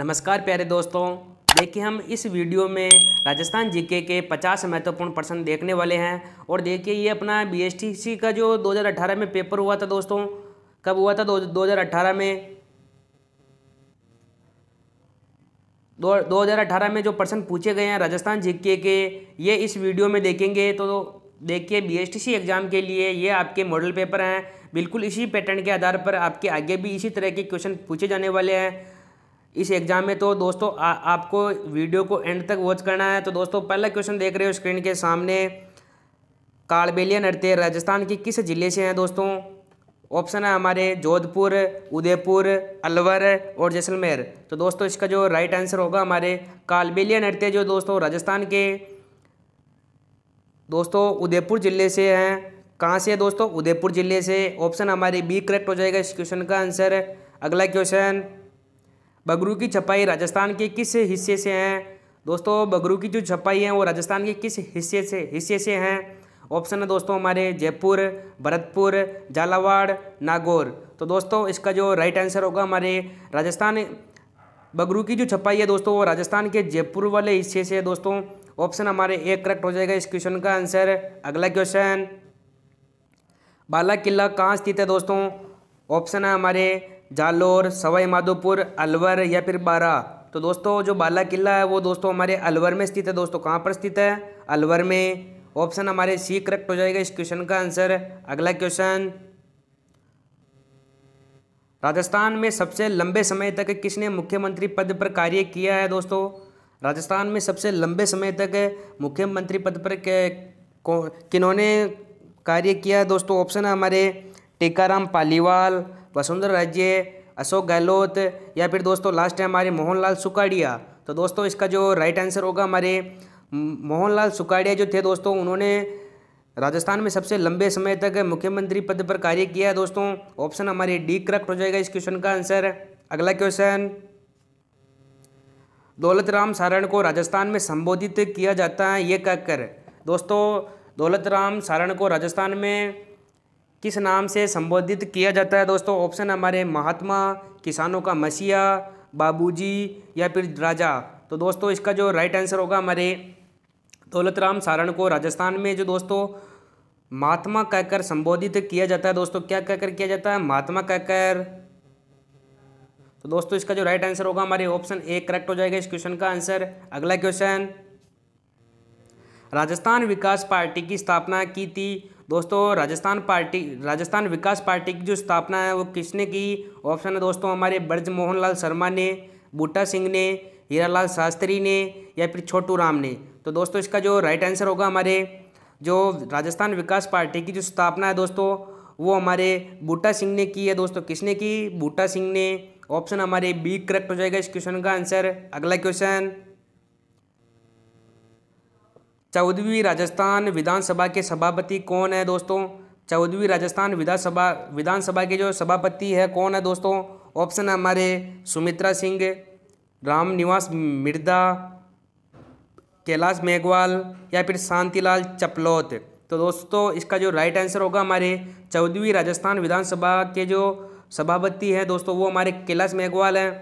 नमस्कार प्यारे दोस्तों देखिए हम इस वीडियो में राजस्थान जीके के 50 महत्वपूर्ण प्रश्न देखने वाले हैं और देखिए ये अपना बीएसटीसी का जो 2018 में पेपर हुआ था दोस्तों कब हुआ था दो हज़ार में दो में जो प्रश्न पूछे गए हैं राजस्थान जीके के ये इस वीडियो में देखेंगे तो देखिए बीएसटीसी एग्ज़ाम के लिए ये आपके मॉडल पेपर हैं बिल्कुल इसी पैटर्न के आधार पर आपके आगे भी इसी तरह के क्वेश्चन पूछे जाने वाले हैं इस एग्ज़ाम में तो दोस्तों आ, आपको वीडियो को एंड तक वॉच करना है तो दोस्तों पहला क्वेश्चन देख रहे हो स्क्रीन के सामने कालबेलिया नृत्य राजस्थान के किस ज़िले से हैं दोस्तों ऑप्शन है हमारे जोधपुर उदयपुर अलवर और जैसलमेर तो दोस्तों इसका जो राइट आंसर होगा हमारे कालबेलिया नृत्य जो दोस्तों राजस्थान के दोस्तों उदयपुर ज़िले से हैं कहाँ से है दोस्तों उदयपुर ज़िले से ऑप्शन हमारे बी करेक्ट हो जाएगा इस क्वेश्चन का आंसर अगला क्वेश्चन बगरू की छपाई राजस्थान के किस हिस्से से हैं दोस्तों बगरू की जो छपाई है वो राजस्थान के किस हिस्से से हिस्से से हैं ऑप्शन है दोस्तों हमारे जयपुर भरतपुर झालावाड़ नागौर तो दोस्तों इसका जो राइट आंसर होगा हमारे राजस्थान बगरू की जो छपाई है दोस्तों वो राजस्थान के जयपुर वाले हिस्से से दोस्तों ऑप्शन हमारे एक करेक्ट हो जाएगा इस क्वेश्चन का आंसर अगला क्वेश्चन बाला किला कहाँ स्थित है दोस्तों ऑप्शन है हमारे जालोर सवाई माधोपुर अलवर या फिर बारा तो दोस्तों जो बाला किला है वो दोस्तों हमारे अलवर में स्थित है दोस्तों कहाँ पर स्थित है अलवर में ऑप्शन हमारे सी करेक्ट हो जाएगा इस क्वेश्चन का आंसर अगला क्वेश्चन राजस्थान में सबसे लंबे समय तक किसने मुख्यमंत्री पद पर कार्य किया है दोस्तों राजस्थान में सबसे लंबे समय तक मुख्यमंत्री पद पर किन्होंने कार्य किया है दोस्तों ऑप्शन है हमारे टीकाराम पालीवाल वसुंधरा राजे अशोक गहलोत या फिर दोस्तों लास्ट है हमारे मोहनलाल सुकाडिया तो दोस्तों इसका जो राइट आंसर होगा हमारे मोहनलाल सुकाडिया जो थे दोस्तों उन्होंने राजस्थान में सबसे लंबे समय तक मुख्यमंत्री पद पर कार्य किया दोस्तों ऑप्शन हमारे डी करेक्ट हो जाएगा इस क्वेश्चन का आंसर अगला क्वेश्चन दौलत राम सारण को राजस्थान में संबोधित किया जाता है ये कहकर दोस्तों दौलत राम सारण को राजस्थान में किस नाम से संबोधित किया जाता है दोस्तों ऑप्शन हमारे महात्मा किसानों का मसीहा बाबूजी या फिर राजा तो दोस्तों इसका जो राइट आंसर होगा हमारे दौलतराम सारण को राजस्थान में जो दोस्तों महात्मा कहकर संबोधित किया जाता है दोस्तों क्या कहकर किया जाता है महात्मा कहकर तो दोस्तों इसका जो राइट आंसर होगा हमारे ऑप्शन ए करेक्ट हो जाएगा इस क्वेश्चन का आंसर अगला क्वेश्चन राजस्थान विकास पार्टी की स्थापना की थी दोस्तों राजस्थान पार्टी राजस्थान विकास पार्टी की जो स्थापना है वो किसने की ऑप्शन है दोस्तों हमारे ब्रज मोहन लाल शर्मा ने बूटा सिंह ने हीरालाल शास्त्री ने या फिर छोटू राम ने तो दोस्तों इसका जो राइट आंसर होगा हमारे जो राजस्थान विकास पार्टी की जो स्थापना है दोस्तों वो हमारे बूटा सिंह ने की है दोस्तों किसने की बूटा सिंह ने ऑप्शन हमारे बी करेक्ट हो जाएगा इस क्वेश्चन का आंसर अगला क्वेश्चन चौदहवीं राजस्थान विधानसभा के सभापति कौन है दोस्तों चौदहवीं राजस्थान विधानसभा विधानसभा के जो सभापति है कौन है दोस्तों ऑप्शन हमारे सुमित्रा सिंह राम निवास मिर्दा कैलाश मेघवाल या फिर शांतिलाल चपलौत तो दोस्तों इसका जो राइट आंसर होगा हमारे चौदहवीं राजस्थान विधानसभा के जो सभापति हैं दोस्तों वो हमारे कैलाश मेघवाल हैं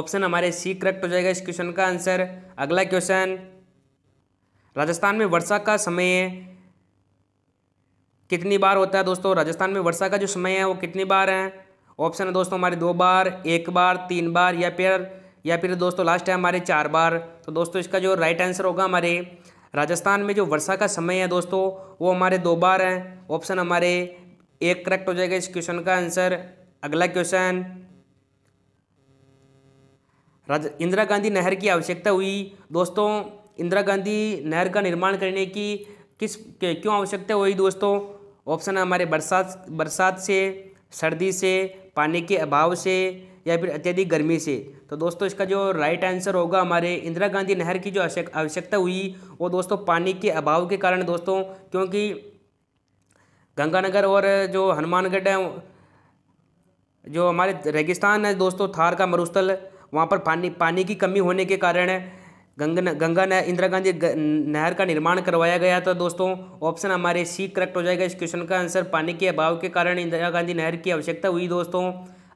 ऑप्शन हमारे सी करेक्ट हो जाएगा इस क्वेश्चन का आंसर अगला क्वेश्चन राजस्थान में वर्षा का समय कितनी बार होता है दोस्तों राजस्थान में वर्षा का जो समय है वो कितनी बार है ऑप्शन है दोस्तों हमारे दो बार एक बार तीन बार या फिर या फिर दोस्तों लास्ट है हमारे चार बार तो दोस्तों इसका जो राइट आंसर होगा हमारे राजस्थान में जो वर्षा का समय है दोस्तों वो हमारे दो बार हैं ऑप्शन हमारे एक करेक्ट हो जाएगा इस क्वेश्चन का आंसर अगला क्वेश्चन राज इंदिरा गांधी नहर की आवश्यकता हुई दोस्तों इंदिरा गांधी नहर का निर्माण करने की किस क्यों आवश्यकता है वही दोस्तों ऑप्शन है हमारे बरसात बरसात से सर्दी से पानी के अभाव से या फिर अत्यधिक गर्मी से तो दोस्तों इसका जो राइट आंसर होगा हमारे इंदिरा गांधी नहर की जो आवश्यकता हुई वो दोस्तों पानी के अभाव के कारण दोस्तों क्योंकि गंगानगर और जो हनुमानगढ़ है जो हमारे रेगिस्तान है दोस्तों थार का मरुस्थल वहाँ पर पानी पानी की कमी होने के कारण गंगा गंगा नहर इंदिरा गांधी नहर का निर्माण करवाया गया था दोस्तों ऑप्शन हमारे सी करेक्ट हो जाएगा इस क्वेश्चन का आंसर पानी के अभाव के कारण इंदिरा गांधी नहर की आवश्यकता हुई दोस्तों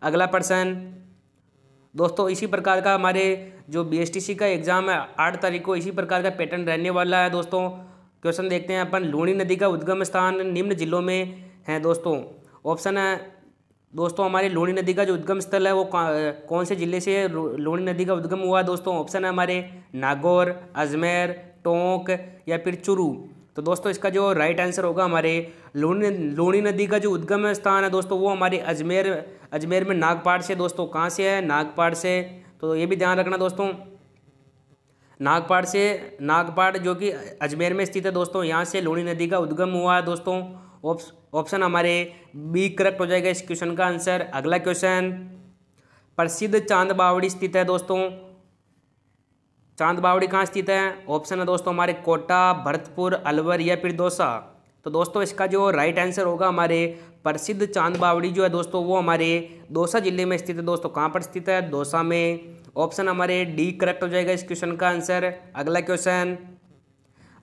अगला प्रश्न दोस्तों इसी प्रकार का हमारे जो बीएसटीसी का एग्ज़ाम है आठ तारीख को इसी प्रकार का पैटर्न रहने वाला है दोस्तों क्वेश्चन देखते हैं अपन लूणी नदी का उद्गम स्थान निम्न जिलों में है दोस्तों ऑप्शन है दोस्तों हमारी लोणी नदी का जो उद्गम स्थल है वो कौन से ज़िले से लोणी नदी का उद्गम हुआ दोस्तों ऑप्शन है हमारे नागौर अजमेर टोंक या फिर चुरू तो दोस्तों इसका जो राइट आंसर होगा हमारे लोणी लोणी नदी का जो उद्गम स्थान है दोस्तों वो हमारे अजमेर अजमेर में नागपाट से दोस्तों कहाँ से है नागपाट से तो ये भी ध्यान रखना दोस्तों नागपाट से नागपाट जो कि अजमेर में स्थित है दोस्तों यहाँ से लोणी नदी का उद्गम हुआ है दोस्तों ऑप्शन हमारे बी करेक्ट हो जाएगा इस क्वेश्चन का आंसर अगला क्वेश्चन प्रसिद्ध चांद बावड़ी स्थित है दोस्तों चांद बावड़ी कहाँ स्थित है ऑप्शन है दोस्तों हमारे कोटा भरतपुर अलवर या फिर दौसा तो दोस्तों इसका जो राइट आंसर होगा हमारे प्रसिद्ध चांद बावड़ी जो है दोस्तों वो हमारे दौसा जिले में स्थित है दोस्तों कहाँ पर स्थित है दौसा में ऑप्शन हमारे डी करेक्ट हो जाएगा इस क्वेश्चन का आंसर अगला क्वेश्चन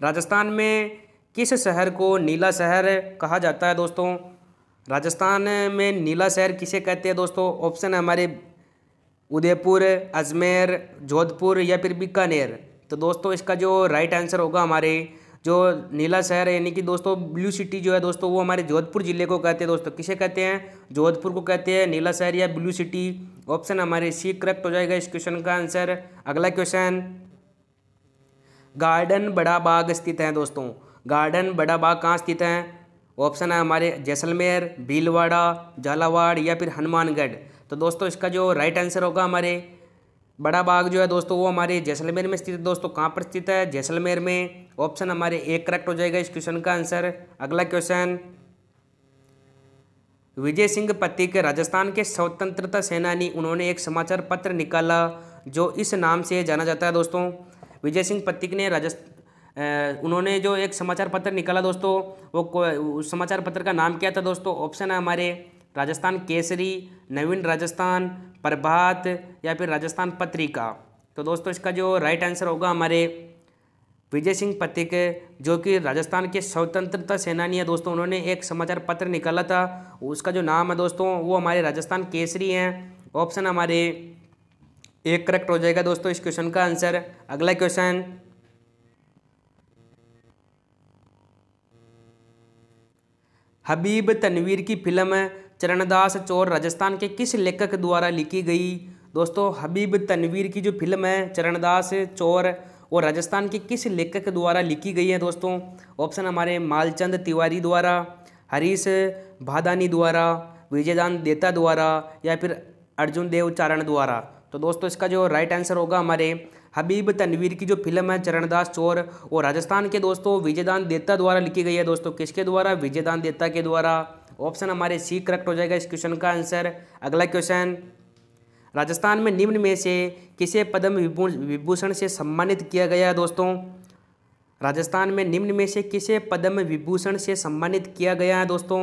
राजस्थान में किस शहर को नीला शहर कहा जाता है दोस्तों राजस्थान में नीला शहर किसे कहते हैं दोस्तों ऑप्शन है हमारे उदयपुर अजमेर जोधपुर या फिर बीकानेर तो दोस्तों इसका जो राइट आंसर होगा हमारे जो नीला शहर है यानी कि दोस्तों ब्लू सिटी जो है दोस्तों वो हमारे जोधपुर ज़िले को कहते हैं दोस्तों किसे कहते हैं जोधपुर को कहते हैं नीला शहर या ब्लू सिटी ऑप्शन हमारे सी करेक्ट हो जाएगा इस क्वेश्चन का आंसर अगला क्वेश्चन गार्डन बड़ा बाग स्थित है दोस्तों गार्डन बड़ा बाग कहाँ स्थित है ऑप्शन है हमारे जैसलमेर भीलवाड़ा झालावाड़ या फिर हनुमानगढ़ तो दोस्तों इसका जो राइट आंसर होगा हमारे बड़ा बाग जो है दोस्तों वो हमारे जैसलमेर में स्थित है दोस्तों कहाँ पर स्थित है जैसलमेर में ऑप्शन हमारे एक करेक्ट हो जाएगा इस क्वेश्चन का आंसर अगला क्वेश्चन विजय सिंह पतिक राजस्थान के स्वतंत्रता सेनानी उन्होंने एक समाचार पत्र निकाला जो इस नाम से जाना जाता है दोस्तों विजय सिंह पतिक ने राजस्थान उन्होंने जो एक समाचार पत्र निकाला दोस्तों वो उस समाचार पत्र का नाम क्या था दोस्तों ऑप्शन है हमारे राजस्थान केसरी नवीन राजस्थान प्रभात या फिर राजस्थान पत्रिका तो दोस्तों इसका जो राइट आंसर होगा हमारे विजय सिंह पत्रिक जो कि राजस्थान के स्वतंत्रता सेनानी है दोस्तों उन्होंने एक समाचार पत्र निकाला था उसका जो नाम है दोस्तों वो हमारे राजस्थान केसरी हैं ऑप्शन हमारे एक करेक्ट हो जाएगा दोस्तों इस क्वेश्चन का आंसर अगला क्वेश्चन हबीब तनवीर की फिल्म चरणदास चोर राजस्थान के किस लेखक द्वारा लिखी गई दोस्तों हबीब तनवीर की जो फिल्म है चरणदास चोर वो राजस्थान के किस लेखक द्वारा लिखी गई है दोस्तों ऑप्शन हमारे मालचंद तिवारी द्वारा हरीश भादानी द्वारा विजयदान देता द्वारा या फिर अर्जुन देव चारण द्वारा तो दोस्तों इसका जो राइट आंसर होगा हमारे हबीब तनवीर की जो फिल्म है चरणदास चोर और राजस्थान के दोस्तों विजयदान देता द्वारा लिखी गई है दोस्तों किसके द्वारा विजयदान देता के द्वारा ऑप्शन हमारे सी करेक्ट हो जाएगा इस क्वेश्चन का आंसर अगला क्वेश्चन राजस्थान में निम्न में से किसे पद्म विभूषण से सम्मानित किया गया है दोस्तों राजस्थान में निम्न में से किसे पद्म विभूषण से सम्मानित किया गया है दोस्तों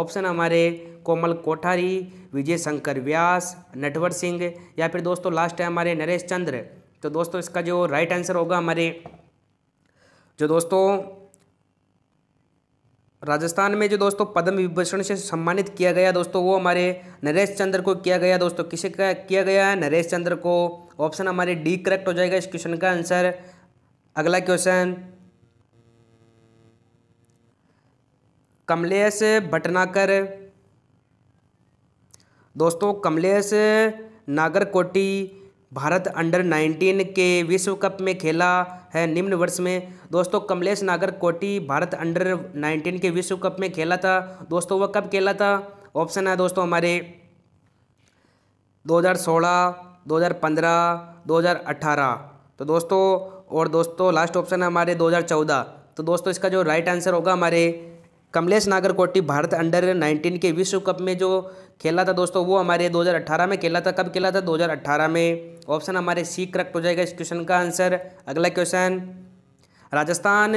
ऑप्शन हमारे कोमल कोठारी विजय शंकर व्यास नटवर सिंह या फिर दोस्तों लास्ट है हमारे नरेश चंद्र तो दोस्तों इसका जो राइट आंसर होगा हमारे जो दोस्तों राजस्थान में जो दोस्तों पद्म विभूषण से सम्मानित किया गया दोस्तों वो हमारे नरेश चंद्र को किया गया दोस्तों किसे का किया गया है नरेश चंद्र को ऑप्शन हमारे डी करेक्ट हो जाएगा इस क्वेश्चन का आंसर अगला क्वेश्चन कमलेश भटनाकर दोस्तों कमलेश नागरकोटी भारत अंडर 19 के विश्व कप में खेला है निम्न वर्ष में दोस्तों कमलेश नागर कोटी भारत अंडर 19 के विश्व कप में खेला था दोस्तों वह कब खेला था ऑप्शन है दोस्तों हमारे 2016 2015 2018 तो दोस्तों और दोस्तों लास्ट ऑप्शन है हमारे 2014 तो दोस्तों इसका जो राइट आंसर होगा हमारे कमलेश नागरकोटी भारत अंडर 19 के विश्व कप में जो खेला था दोस्तों वो हमारे 2018 में खेला था कब खेला था 2018 में ऑप्शन हमारे सी करेक्ट हो जाएगा इस क्वेश्चन का आंसर अगला क्वेश्चन राजस्थान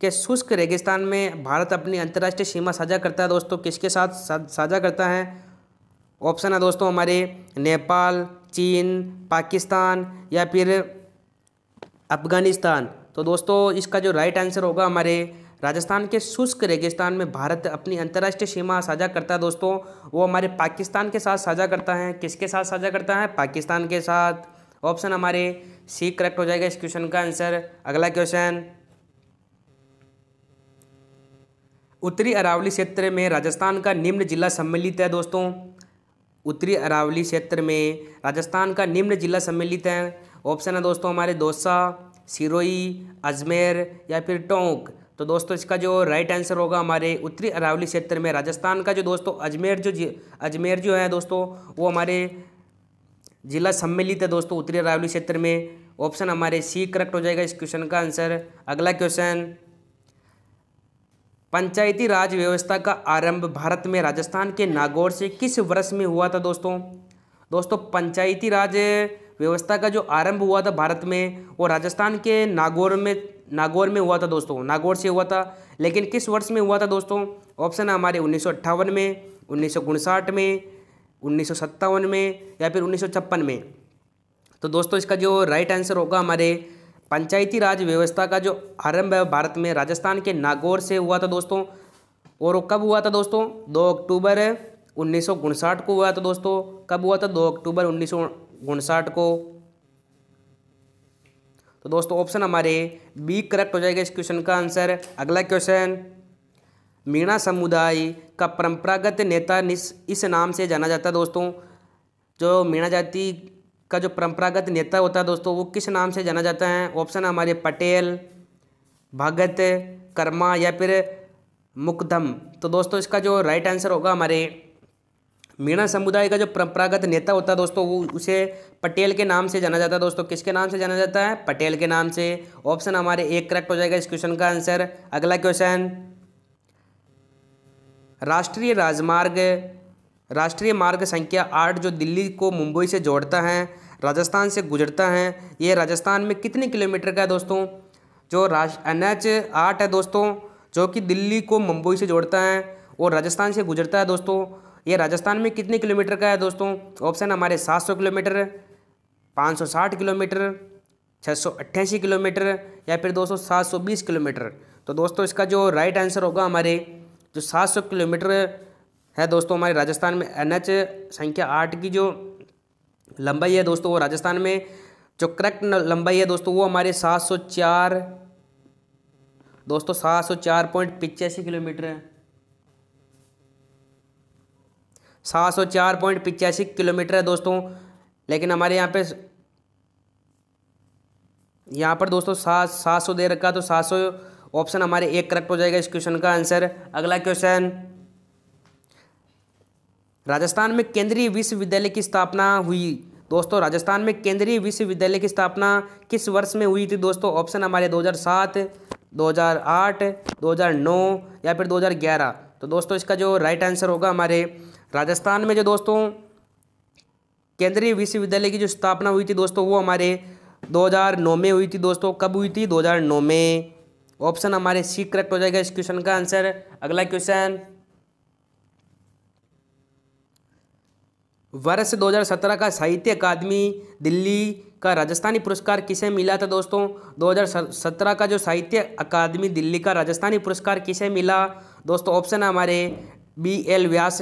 के शुष्क रेगिस्तान में भारत अपनी अंतर्राष्ट्रीय सीमा साझा करता है दोस्तों किसके साथ साझा करता है ऑप्शन है दोस्तों हमारे नेपाल चीन पाकिस्तान या फिर अफगानिस्तान तो दोस्तों इसका जो राइट आंसर होगा हमारे राजस्थान के शुष्क रेगिस्तान में भारत अपनी अंतर्राष्ट्रीय सीमा साझा करता है दोस्तों वो हमारे पाकिस्तान के साथ साझा करता है किसके साथ साझा करता है पाकिस्तान के साथ ऑप्शन हमारे सी करेक्ट हो जाएगा इस क्वेश्चन का आंसर अगला क्वेश्चन उत्तरी अरावली क्षेत्र में राजस्थान का निम्न जिला सम्मिलित है दोस्तों उत्तरी अरावली क्षेत्र में राजस्थान का निम्न जिला सम्मिलित है ऑप्शन है दोस्तों हमारे दोसा सिरोई अजमेर या फिर टोंक तो दोस्तों इसका जो राइट आंसर होगा हमारे उत्तरी अरावली क्षेत्र में राजस्थान का जो दोस्तों अजमेर जो अजमेर जो है दोस्तों वो हमारे जिला सम्मिलित है दोस्तों उत्तरी अरावली क्षेत्र में ऑप्शन हमारे सी करेक्ट हो जाएगा इस क्वेश्चन का आंसर अगला क्वेश्चन पंचायती राज व्यवस्था का आरंभ भारत में राजस्थान के नागौर से किस वर्ष में हुआ था दोस्तों दोस्तों पंचायती राज व्यवस्था का जो आरंभ हुआ था भारत में वो राजस्थान के नागौर में नागौर में हुआ था दोस्तों नागौर से हुआ था लेकिन किस वर्ष में हुआ था दोस्तों ऑप्शन है हमारे उन्नीस में उन्नीस में उन्नीस में या फिर उन्नीस में तो दोस्तों इसका जो राइट आंसर होगा हमारे पंचायती राज व्यवस्था का जो आरंभ है भारत में राजस्थान के नागौर से हुआ था दोस्तों और वो कब हुआ था दोस्तों दो अक्टूबर उन्नीस को हुआ था दोस्तों कब हुआ था दो अक्टूबर उन्नीस को तो दोस्तों ऑप्शन हमारे बी करेक्ट हो जाएगा इस क्वेश्चन का आंसर अगला क्वेश्चन मीणा समुदाय का परंपरागत नेता इस नाम से जाना जाता है दोस्तों जो मीणा जाति का जो परंपरागत नेता होता है दोस्तों वो किस नाम से जाना जाता है ऑप्शन हमारे पटेल भगत कर्मा या फिर मुकदम तो दोस्तों इसका जो राइट आंसर होगा हमारे मीणा समुदाय का जो परंपरागत नेता होता है दोस्तों वो उसे पटेल के नाम से जाना जाता है दोस्तों किसके नाम से जाना जाता है पटेल के नाम से ऑप्शन हमारे एक करेक्ट हो जाएगा इस क्वेश्चन का आंसर अगला क्वेश्चन राष्ट्रीय राजमार्ग राष्ट्रीय मार्ग संख्या आठ जो दिल्ली को मुंबई से जोड़ता है राजस्थान से गुजरता है ये राजस्थान में कितने किलोमीटर का है दोस्तों जो राश एन एच आठ है दोस्तों जो कि दिल्ली को मुंबई से जोड़ता है और राजस्थान से गुजरता है दोस्तों ये राजस्थान में कितने किलोमीटर का है दोस्तों ऑप्शन हमारे 700 किलोमीटर 560 किलोमीटर अट्ठासी किलोमीटर या फिर दोस्तों बीस किलोमीटर तो दोस्तों इसका जो राइट आंसर होगा हमारे जो सौ किलोमीटर है दोस्तों हमारे राजस्थान में एन संख्या आठ की जो लंबाई है दोस्तों वो राजस्थान में जो करेक्ट लंबाई है दोस्तों वो हमारे सात सौ चार दोस्तों सात सौ चार पॉइंट पिचासी किलोमीटर है सात सौ चार पॉइंट पिचासी किलोमीटर है दोस्तों लेकिन हमारे यहाँ पे यहाँ पर दोस्तों सात सात सौ दे रखा तो सात सौ ऑप्शन हमारे एक करेक्ट हो जाएगा इस क्वेश्चन का आंसर अगला क्वेश्चन राजस्थान में केंद्रीय विश्वविद्यालय की स्थापना हुई दोस्तों राजस्थान में केंद्रीय विश्वविद्यालय की स्थापना किस वर्ष में हुई थी दोस्तों ऑप्शन हमारे 2007, 2008, 2009 या फिर 2011 तो दोस्तों इसका जो राइट आंसर होगा हमारे राजस्थान में जो दोस्तों केंद्रीय विश्वविद्यालय की जो स्थापना हुई थी दोस्तों वो हमारे 2009 में हुई थी दोस्तों कब हुई थी 2009 में ऑप्शन हमारे सी करेक्ट हो जाएगा इस क्वेश्चन का आंसर अगला क्वेश्चन वर्ष 2017 का साहित्य अकादमी दिल्ली का राजस्थानी पुरस्कार किसे मिला था दोस्तों 2017 का जो साहित्य अकादमी दिल्ली का राजस्थानी पुरस्कार किसे मिला दोस्तों ऑप्शन हमारे बी एल व्यास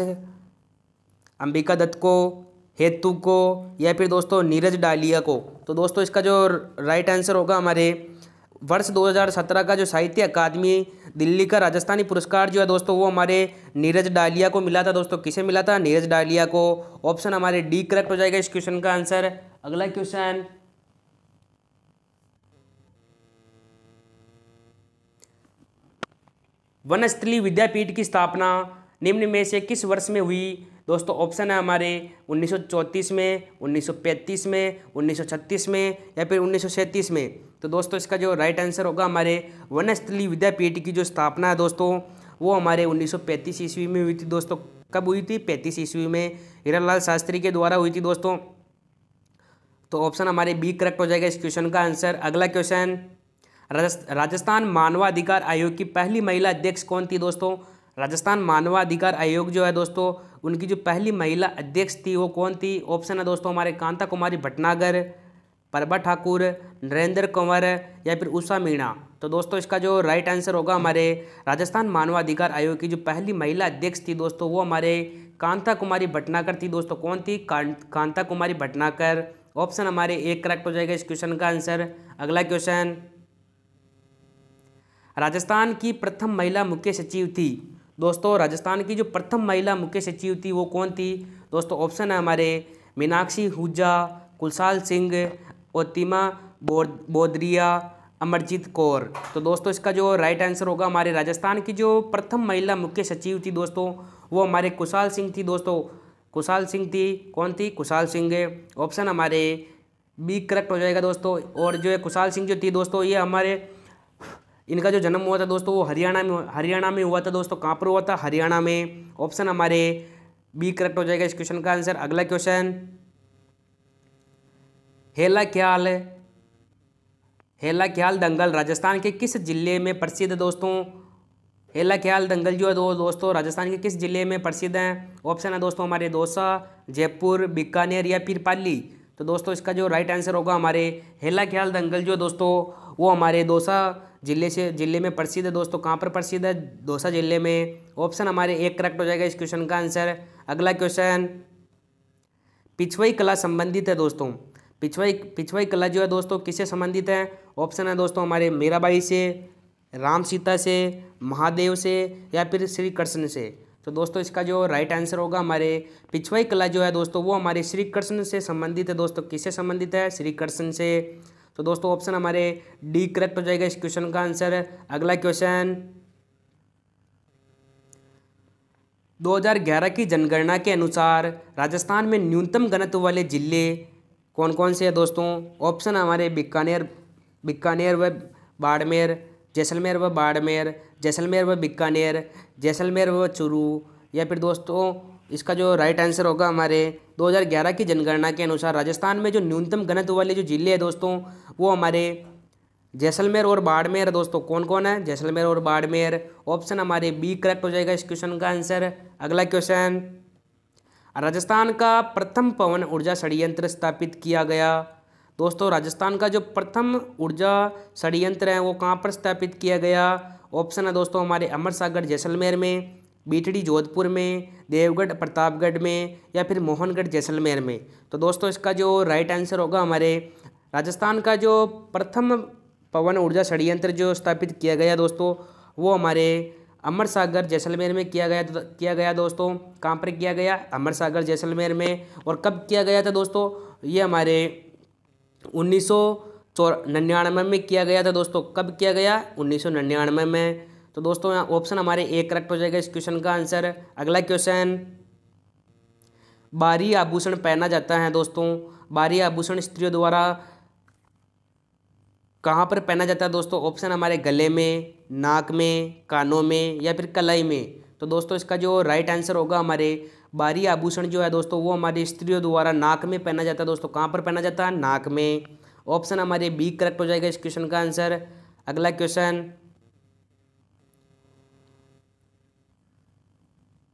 अंबिका दत्त को हेतु को या फिर दोस्तों नीरज डालिया को तो दोस्तों इसका जो राइट आंसर होगा हमारे वर्ष 2017 का जो साहित्य अकादमी दिल्ली का राजस्थानी पुरस्कार जो है दोस्तों वो हमारे नीरज डालिया को मिला था दोस्तों किसे मिला था नीरज डालिया को ऑप्शन हमारे डी करेक्ट हो जाएगा इस क्वेश्चन का आंसर अगला क्वेश्चन वनस्थली विद्यापीठ की स्थापना निम्न में से किस वर्ष में हुई दोस्तों ऑप्शन है हमारे 1934 में 1935 में 1936 में या फिर उन्नीस में तो दोस्तों इसका जो राइट आंसर होगा हमारे वनस्थली विद्यापीठ की जो स्थापना है दोस्तों वो हमारे 1935 ईस्वी में हुई थी दोस्तों कब हुई थी पैंतीस ईस्वी में हीरा शास्त्री के द्वारा हुई थी दोस्तों तो ऑप्शन हमारे बी करेक्ट हो जाएगा इस क्वेश्चन का आंसर अगला क्वेश्चन राजस्थान मानवाधिकार आयोग की पहली महिला अध्यक्ष कौन थी दोस्तों राजस्थान मानवाधिकार आयोग जो है दोस्तों उनकी जो पहली महिला अध्यक्ष थी वो कौन थी ऑप्शन है दोस्तों हमारे कांता कुमारी भटनागर प्रभा ठाकुर नरेंद्र कंवर या फिर उषा मीणा तो दोस्तों इसका जो राइट आंसर होगा हमारे राजस्थान मानवाधिकार आयोग की जो पहली महिला अध्यक्ष थी दोस्तों वो हमारे कांता कुमारी भटनाकर थी दोस्तों कौन थी कांता कुमारी भटनाकर ऑप्शन हमारे एक करेक्ट हो जाएगा इस क्वेश्चन का आंसर अगला क्वेश्चन राजस्थान की प्रथम महिला मुख्य सचिव थी दोस्तों राजस्थान की जो प्रथम महिला मुख्य सचिव थी वो कौन थी दोस्तों ऑप्शन है हमारे मीनाक्षी हुजा कुलसाल सिंह ओतिमा बोदरिया अमरजीत कौर तो दोस्तों इसका जो राइट आंसर होगा हमारे राजस्थान की जो प्रथम महिला मुख्य सचिव थी दोस्तों वो हमारे कुशाल सिंह थी दोस्तों कुशाल सिंह थी कौन थी कुशाल सिंह ऑप्शन हमारे बी करेक्ट हो जाएगा दोस्तों और जो है कुशाल सिंह जो थी दोस्तों ये हमारे इनका जो जन्म हुआ था दोस्तों वो हरियाणा में हरियाणा में हुआ था दोस्तों कहाँ पर हुआ था हरियाणा में ऑप्शन हमारे बी करेक्ट हो जाएगा इस क्वेश्चन का आंसर अगला क्वेश्चन हेला ख्याल हेला ख्याल दंगल राजस्थान के किस जिले में प्रसिद्ध है दोस्तों हेला ख्याल दंगल जो है दो दोस्तों राजस्थान के किस जिले में प्रसिद्ध हैं ऑप्शन है दोस्तों हमारे दोसा जयपुर बीकानेर या फिर पाली तो दोस्तों इसका जो राइट आंसर होगा हमारे हेला ख्याल दंगल जो दोस्तों वो हमारे दोसा जिले से जिले में प्रसिद्ध है दोस्तों कहाँ पर प्रसिद्ध है दौसा जिले में ऑप्शन हमारे एक करेक्ट हो जाएगा इस क्वेश्चन का आंसर अगला क्वेश्चन पिछवाई कला संबंधित है दोस्तों पिछवाई पिछवाई कला जो है दोस्तों किससे संबंधित है ऑप्शन है दोस्तों हमारे मीराबाई से राम सीता से महादेव से या फिर श्री कृष्ण से तो दोस्तों इसका जो राइट आंसर होगा हमारे पिछवाई कला जो है दोस्तों वो हमारे श्री कृष्ण से संबंधित है दोस्तों किससे संबंधित है श्री कृष्ण से तो दोस्तों ऑप्शन हमारे डी करेक्ट हो जाएगा इस क्वेश्चन का आंसर अगला क्वेश्चन 2011 की जनगणना के अनुसार राजस्थान में न्यूनतम घनत्व वाले जिले कौन कौन से हैं दोस्तों ऑप्शन हमारे बीकानेर बीकानेर व बाड़मेर जैसलमेर व बाड़मेर जैसलमेर व बीकानेर जैसलमेर व चुरू या फिर दोस्तों इसका जो राइट आंसर होगा हमारे 2011 की जनगणना के अनुसार राजस्थान में जो न्यूनतम घनत्व वाले जो जिले हैं दोस्तों वो हमारे जैसलमेर और बाड़मेर दोस्तों कौन कौन है जैसलमेर और बाड़मेर ऑप्शन हमारे बी करेक्ट हो जाएगा इस क्वेश्चन का आंसर अगला क्वेश्चन राजस्थान का प्रथम पवन ऊर्जा षडयंत्र स्थापित किया गया दोस्तों राजस्थान का जो प्रथम ऊर्जा षडयंत्र है वो कहाँ पर स्थापित किया गया ऑप्शन है दोस्तों हमारे अमर सागर जैसलमेर में बीटडी जोधपुर में देवगढ़ प्रतापगढ़ में या फिर मोहनगढ़ जैसलमेर में तो दोस्तों इसका जो राइट आंसर होगा हमारे राजस्थान का जो प्रथम पवन ऊर्जा षडयंत्र जो स्थापित किया गया दोस्तों वो हमारे अमर सागर जैसलमेर में किया गया किया गया दोस्तों कहाँ पर किया गया अमर सागर जैसलमेर में और कब किया गया था दोस्तों ये हमारे उन्नीस सौ में किया गया था दोस्तों कब किया गया उन्नीस में तो दोस्तों यहाँ ऑप्शन हमारे ए करेक्ट हो जाएगा इस क्वेश्चन का आंसर अगला क्वेश्चन बारी आभूषण पहना जाता है दोस्तों बारी आभूषण स्त्रियों द्वारा कहाँ पर पहना जाता है दोस्तों ऑप्शन हमारे गले में नाक में कानों में या फिर कलाई में तो दोस्तों इसका जो राइट आंसर होगा हमारे बारी आभूषण जो है दोस्तों वो हमारे स्त्रियों द्वारा नाक में पहना जाता है दोस्तों कहाँ पर पहना जाता है नाक में ऑप्शन हमारे बी करेक्ट हो जाएगा इस क्वेश्चन का आंसर अगला क्वेश्चन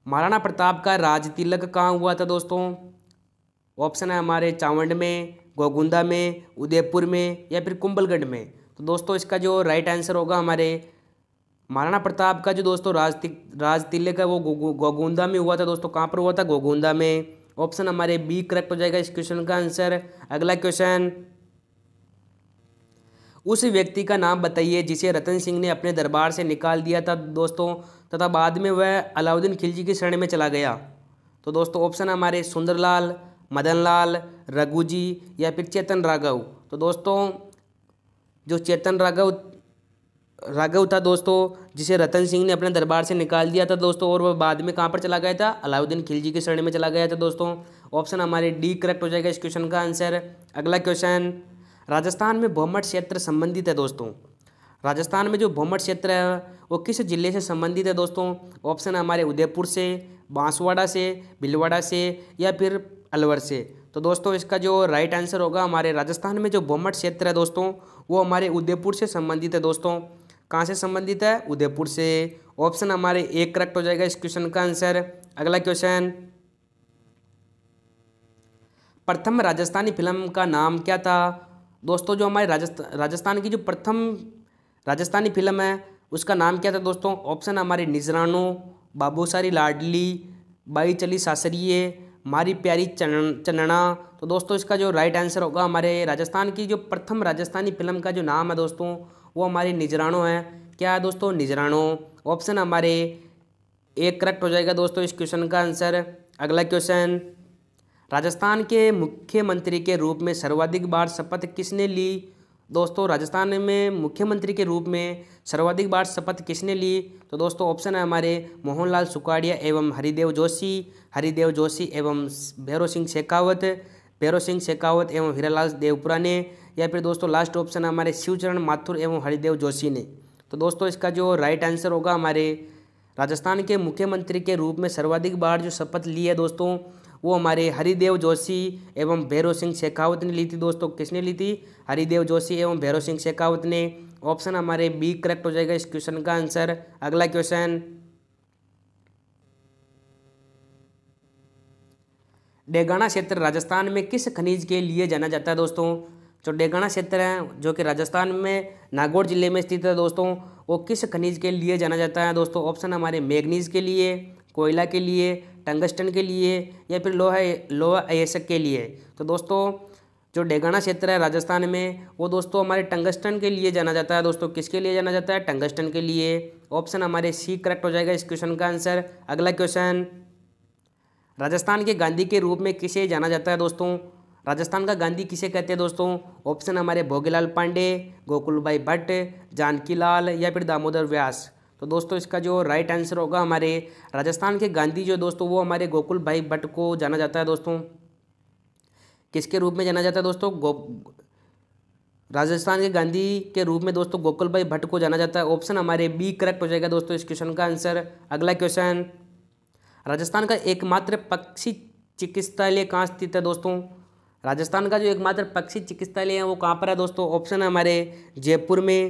महाराणा प्रताप का राज तिलक कहाँ हुआ था दोस्तों ऑप्शन है हमारे चावंड में गोगुंदा में उदयपुर में या फिर कुंभलगढ़ में तो दोस्तों इसका जो राइट आंसर होगा हमारे महाराणा प्रताप का जो दोस्तों राज राज तिलक है वो गोगुंदा में हुआ था दोस्तों कहाँ पर हुआ था गोगुंदा में ऑप्शन हमारे बी करेक्ट हो जाएगा इस क्वेश्चन का आंसर अगला क्वेश्चन उस व्यक्ति का नाम बताइए जिसे रतन सिंह ने अपने दरबार से निकाल दिया था दोस्तों तथा बाद में वह अलाउद्दीन खिलजी की शरण में चला गया तो दोस्तों ऑप्शन हमारे सुंदरलाल मदनलाल रघुजी या फिर चेतन राघव तो दोस्तों जो चेतन राघव राघव था दोस्तों जिसे रतन सिंह ने अपने दरबार से निकाल दिया था दोस्तों और वह बाद में कहाँ पर चला गया था अलाउद्दीन खिलजी की शरण में चला गया था दोस्तों ऑप्शन हमारे डी करेक्ट हो जाएगा इस क्वेश्चन का आंसर अगला क्वेश्चन राजस्थान में बहुमठ क्षेत्र संबंधित है दोस्तों राजस्थान में जो बहुमठ क्षेत्र है वो किस जिले से संबंधित है दोस्तों ऑप्शन है हमारे उदयपुर से बांसवाड़ा से भिलवाड़ा से या फिर अलवर से तो दोस्तों इसका जो राइट आंसर होगा हमारे राजस्थान में जो बहुमठ क्षेत्र है दोस्तों वो हमारे उदयपुर से संबंधित है दोस्तों कहाँ से संबंधित है उदयपुर से ऑप्शन हमारे एक करेक्ट हो जाएगा इस क्वेश्चन का आंसर अगला क्वेश्चन प्रथम राजस्थानी फिल्म का नाम क्या था दोस्तों जो हमारे राजस्थान राजस्थान की जो प्रथम राजस्थानी फिल्म है उसका नाम क्या था दोस्तों ऑप्शन हमारे निजरानो बाबूसारी लाडली बाई चली सासरिए मारी प्यारी चन चनना तो दोस्तों इसका जो राइट आंसर होगा हमारे राजस्थान की जो प्रथम राजस्थानी फिल्म का जो नाम है दोस्तों वो हमारे निजरानो है क्या है दोस्तों निजरानो ऑप्शन हमारे एक करेक्ट हो जाएगा दोस्तों इस क्वेश्चन का आंसर अगला क्वेश्चन राजस्थान के मुख्यमंत्री के रूप में सर्वाधिक बार शपथ किसने ली दोस्तों राजस्थान में मुख्यमंत्री के रूप में सर्वाधिक बार शपथ किसने ली तो दोस्तों ऑप्शन है हमारे मोहनलाल सुखाड़िया एवं हरिदेव जोशी हरिदेव जोशी एवं भैरव सिंह शेखावत भैरव सिंह शेखावत एवं हीरालाल देवपुरा ने या फिर दोस्तों लास्ट ऑप्शन है हमारे शिवचरण माथुर एवं हरिदेव जोशी ने तो दोस्तों इसका जो राइट आंसर होगा हमारे राजस्थान के मुख्यमंत्री के रूप में सर्वाधिक बार जो शपथ ली है दोस्तों वो हमारे हरिदेव जोशी एवं भैरव सिंह शेखावत ने ली थी दोस्तों किसने ली थी हरिदेव जोशी एवं भैरव सिंह शेखावत ने ऑप्शन हमारे बी करेक्ट हो जाएगा इस क्वेश्चन का आंसर अगला क्वेश्चन डेगाना क्षेत्र राजस्थान में किस खनिज के लिए जाना जाता है दोस्तों जो डेगाना क्षेत्र है जो कि राजस्थान में नागौर जिले में स्थित है दोस्तों वो किस खनिज के लिए जाना जाता है दोस्तों ऑप्शन हमारे मैग्नीज के लिए कोयला के लिए टंगस्टन के लिए या फिर लोहा लोहा अयसक के लिए तो दोस्तों जो डेगाना क्षेत्र है राजस्थान में वो दोस्तों हमारे टंगस्टन के लिए जाना जाता है दोस्तों किसके लिए जाना जाता है टंगस्टन के लिए ऑप्शन हमारे सी करेक्ट हो जाएगा इस क्वेश्चन का आंसर अगला क्वेश्चन राजस्थान के गांधी के रूप में किसे जाना जाता है दोस्तों राजस्थान का गांधी किसे कहते हैं दोस्तों ऑप्शन हमारे भोगीलाल पांडे गोकुल भाई भट्ट जानकीलाल या फिर दामोदर व्यास तो दोस्तों इसका जो राइट आंसर होगा हमारे राजस्थान के गांधी जो दोस्तों वो हमारे गोकुल भाई भट्ट को जाना जाता है दोस्तों किसके रूप में जाना जाता है दोस्तों गो राजस्थान के गांधी के रूप में दोस्तों गोकुल भाई भट्ट को जाना जाता है ऑप्शन हमारे बी करेक्ट हो जाएगा दोस्तों इस क्वेश्चन का आंसर अगला क्वेश्चन राजस्थान का एकमात्र पक्षी चिकित्सालय कहाँ स्थित है दोस्तों राजस्थान का जो एकमात्र पक्षी चिकित्सालय है वो कहाँ पर है दोस्तों ऑप्शन है हमारे जयपुर में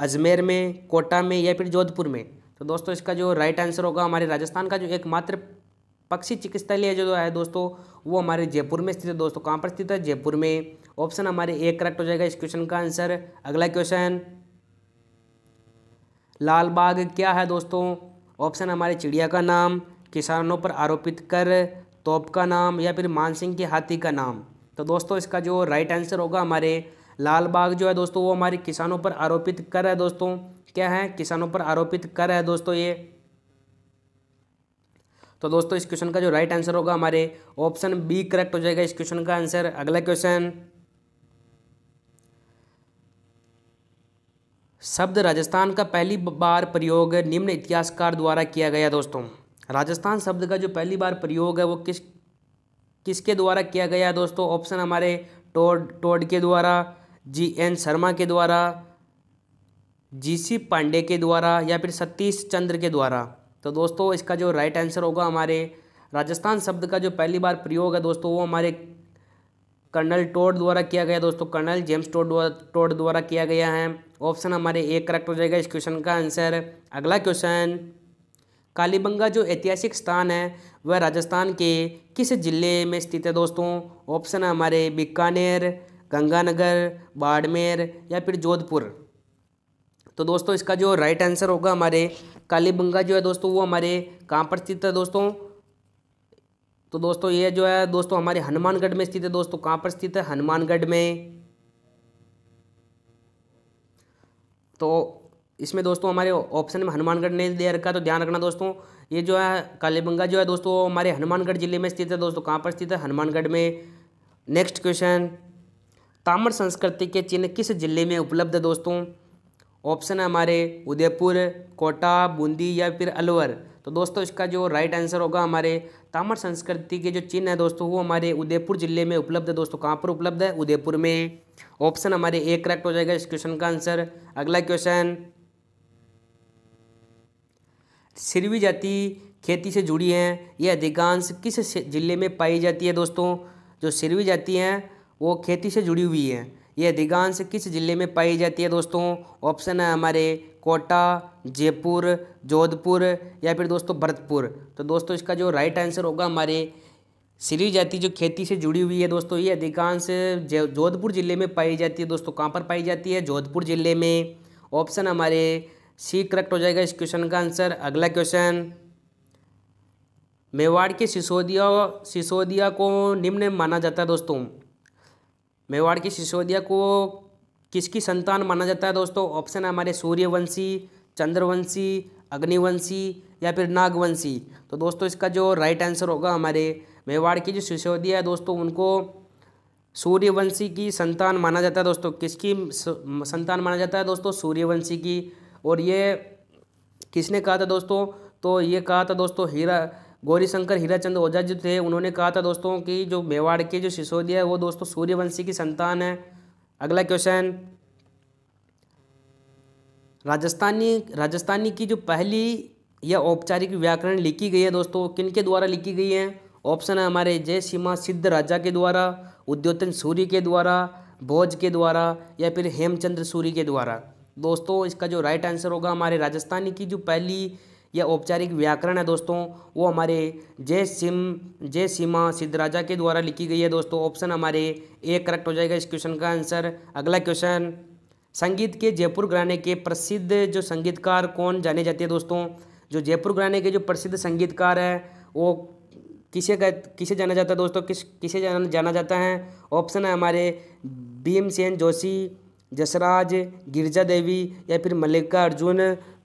अजमेर में कोटा में या फिर जोधपुर में तो दोस्तों इसका जो राइट आंसर होगा हमारे राजस्थान का जो एकमात्र पक्षी चिकित्सालय जो है दोस्तों वो हमारे जयपुर में स्थित है दोस्तों कहाँ पर स्थित है जयपुर में ऑप्शन हमारे ए करेक्ट हो जाएगा इस क्वेश्चन का आंसर अगला क्वेश्चन लाल बाग क्या है दोस्तों ऑप्शन हमारे चिड़िया का नाम किसानों पर आरोपित कर तोप का नाम या फिर मानसिंह के हाथी का नाम तो दोस्तों इसका जो राइट आंसर होगा हमारे लाल बाग जो है दोस्तों वो हमारे किसानों पर आरोपित कर है दोस्तों क्या है किसानों पर आरोपित कर है दोस्तों ये तो दोस्तों इस क्वेश्चन का जो राइट आंसर होगा हमारे ऑप्शन बी करेक्ट हो जाएगा इस क्वेश्चन का आंसर अगला क्वेश्चन शब्द राजस्थान का पहली बार प्रयोग निम्न इतिहासकार द्वारा किया गया दोस्तों राजस्थान शब्द का जो पहली बार प्रयोग है वो किस किसके द्वारा किया गया दोस्तों ऑप्शन हमारे टोड टोड के द्वारा जी एन शर्मा के द्वारा जी सी पांडे के द्वारा या फिर सतीश चंद्र के द्वारा तो दोस्तों इसका जो राइट आंसर होगा हमारे राजस्थान शब्द का जो पहली बार प्रयोग है दोस्तों वो हमारे कर्नल टोड द्वारा किया गया दोस्तों कर्नल जेम्स टोड टोड द्वारा किया गया है ऑप्शन हमारे ए करेक्ट हो जाएगा इस क्वेश्चन का आंसर अगला क्वेश्चन कालीबंगा जो ऐतिहासिक स्थान है वह राजस्थान के किस जिले में स्थित है दोस्तों ऑप्शन है हमारे बीकानेर गंगानगर बाड़मेर या फिर जोधपुर तो दोस्तों इसका जो राइट आंसर होगा हमारे कालीबंगा जो है दोस्तों वो हमारे कहाँ पर स्थित है दोस्तों तो दोस्तों ये जो है दोस्तों हमारे हनुमानगढ़ में स्थित है दोस्तों कहाँ पर स्थित है हनुमानगढ़ में तो इसमें दोस्तों हमारे ऑप्शन में हनुमानगढ़ नहीं दे रखा तो ध्यान रखना दोस्तों ये जो है कालीबंगा जो है दोस्तों हमारे हनुमानगढ़ जिले में स्थित है दोस्तों कहाँ पर स्थित है हनुमानगढ़ में नेक्स्ट क्वेश्चन ताम्र संस्कृति के चिन्ह किस जिले में उपलब्ध है दोस्तों ऑप्शन है हमारे उदयपुर कोटा बूंदी या फिर अलवर तो दोस्तों इसका जो राइट आंसर होगा हमारे ताम्र संस्कृति के जो चिन्ह है दोस्तों वो हमारे उदयपुर जिले में उपलब्ध है दोस्तों कहाँ पर उपलब्ध है उदयपुर में ऑप्शन हमारे ए करेक्ट हो जाएगा इस क्वेश्चन का आंसर अगला क्वेश्चन सिरवी जाति खेती से जुड़ी है ये अधिकांश किस जिले में पाई जाती है दोस्तों जो सिरवी जाति हैं वो खेती से जुड़ी हुई है ये अधिकांश किस जिले में पाई जाती है दोस्तों ऑप्शन है हमारे कोटा जयपुर जोधपुर या फिर दोस्तों भरतपुर तो दोस्तों इसका जो राइट आंसर होगा हमारे सिरी जाति जो खेती से जुड़ी हुई है दोस्तों ये अधिकांश जोधपुर ज़िले में पाई जाती है दोस्तों कहाँ पर पाई जाती है जोधपुर ज़िले में ऑप्शन हमारे सी करेक्ट हो जाएगा इस क्वेश्चन का आंसर अगला क्वेश्चन मेवाड़ के सिसोदिया सिसोदिया को निम्न माना जाता है दोस्तों मेवाड़ की सिसोदिया को किसकी संतान माना जाता है दोस्तों ऑप्शन है हमारे सूर्यवंशी चंद्रवंशी अग्निवंशी या फिर नागवंशी तो दोस्तों इसका जो राइट आंसर होगा हमारे मेवाड़ की जो सिसोदिया है दोस्तों उनको सूर्यवंशी की संतान माना जाता है दोस्तों किसकी संतान माना जाता है दोस्तों सूर्यवंशी की और ये किसने कहा था दोस्तों तो ये कहा था दोस्तों हीरा गौरीशंकर हीराचंद ओझा जो थे उन्होंने कहा था दोस्तों कि जो मेवाड़ के जो सिसोदिया है वो दोस्तों सूर्यवंशी की संतान है अगला क्वेश्चन राजस्थानी राजस्थानी की जो पहली या औपचारिक व्याकरण लिखी गई है दोस्तों किन के द्वारा लिखी गई है ऑप्शन है हमारे जय सीमा सिद्ध राजा के द्वारा उद्योतन सूर्य के द्वारा भोज के द्वारा या फिर हेमचंद्र सूरी के द्वारा दोस्तों इसका जो राइट आंसर होगा हमारे राजस्थानी की जो पहली यह औपचारिक व्याकरण है दोस्तों वो हमारे जय सिम जय सीमा सिद्धराजा के द्वारा लिखी गई है दोस्तों ऑप्शन हमारे ए करेक्ट हो जाएगा इस क्वेश्चन का आंसर अगला क्वेश्चन संगीत के जयपुर घराने के प्रसिद्ध जो संगीतकार कौन जाने जाते हैं दोस्तों जो जयपुर घराने के जो प्रसिद्ध संगीतकार है वो किसे किसे जाना जाता है दोस्तों किस किसे जाना जाना जाता है ऑप्शन है हमारे भीमसेन जोशी जसराज गिरजा देवी या फिर मल्लिका अर्जुन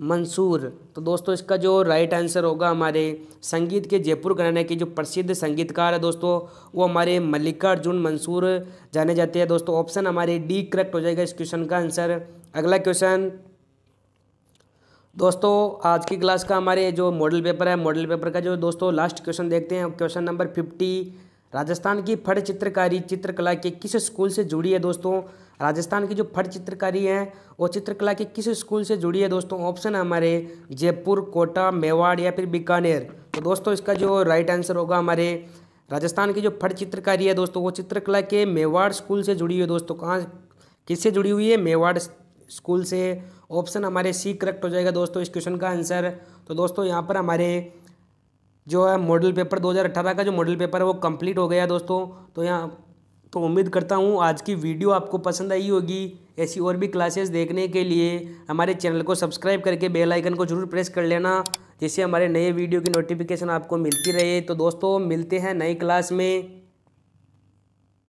मंसूर तो दोस्तों इसका जो राइट आंसर होगा हमारे संगीत के जयपुर घराने के जो प्रसिद्ध संगीतकार है दोस्तों वो हमारे मल्लिका अर्जुन मंसूर जाने जाते हैं दोस्तों ऑप्शन हमारे डी करेक्ट हो जाएगा इस क्वेश्चन का आंसर अगला क्वेश्चन दोस्तों आज की क्लास का हमारे जो मॉडल पेपर है मॉडल पेपर का जो दोस्तों लास्ट क्वेश्चन देखते हैं क्वेश्चन नंबर फिफ्टी राजस्थान की फट चित्रकारी चित्रकला के किस स्कूल से जुड़ी है दोस्तों राजस्थान की जो फट चित्रकारी है वो चित्रकला के किस स्कूल से जुड़ी है दोस्तों ऑप्शन है हमारे जयपुर कोटा मेवाड़ या फिर बीकानेर तो दोस्तों इसका जो राइट आंसर होगा हमारे राजस्थान की जो फट चित्रकारी है दोस्तों वो चित्रकला के मेवाड़ स्कूल से जुड़ी हुई है दोस्तों कहाँ किससे जुड़ी हुई है मेवाड़ स्कूल से ऑप्शन हमारे सी करेक्ट हो जाएगा दोस्तों इस क्वेश्चन का आंसर तो दोस्तों यहाँ पर हमारे जो है मॉडल पेपर 2018 का जो मॉडल पेपर है वो कंप्लीट हो गया दोस्तों तो यहाँ तो उम्मीद करता हूँ आज की वीडियो आपको पसंद आई होगी ऐसी और भी क्लासेस देखने के लिए हमारे चैनल को सब्सक्राइब करके बेल आइकन को जरूर प्रेस कर लेना जिससे हमारे नए वीडियो की नोटिफिकेशन आपको मिलती रहे तो दोस्तों मिलते हैं नई क्लास में